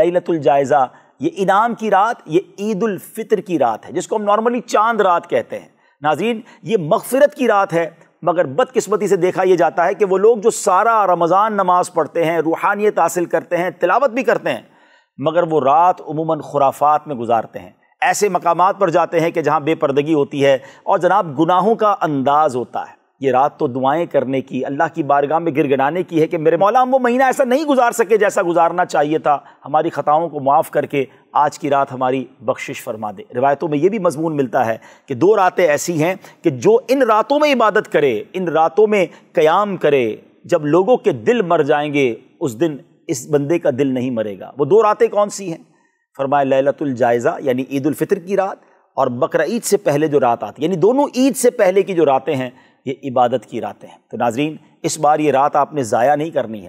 लैलतुल जायज़ा ये इनाम की रात ये ईद उल फितर की रात है जिसको हम नॉर्मली चांद रात कहते हैं नाजीन ये मगफ़रत की रात है मगर बदकस्मती से देखा यह जाता है कि वह लोग जो सारा रमज़ान नमाज पढ़ते हैं रूहानियत हासिल करते हैं तिलावत भी करते हैं मगर वो रात उमूमा खुराफात में गुजारते हैं ऐसे मकाम पर जाते हैं कि जहाँ बेपर्दगी होती है और जनाब गुनाहों का अंदाज होता है ये रात तो दुआएं करने की अल्लाह की बारगाह में गिर गिरगिराने की है कि मेरे मौला हम वो महीना ऐसा नहीं गुजार सके जैसा गुजारना चाहिए था हमारी ख़ताओं को माफ़ करके आज की रात हमारी बख्शिश फरमा दे रिवायतों में ये भी मजमून मिलता है कि दो रातें ऐसी हैं कि जो इन रातों में इबादत करे इन रातों में क़्याम करे जब लोगों के दिल मर जाएंगे उस दिन इस बंदे का दिल नहीं मरेगा वो दो रातें कौन सी हैं फरमाए लैलतुलजायज़ा यानी ईदालफ़ितर की रात और बकर ईद से पहले जो रात आती यानी दोनों ईद से पहले की जो रातें हैं ये इबादत की रातें हैं तो नाजरीन इस बार ये रात आपने ज़ाया नहीं करनी है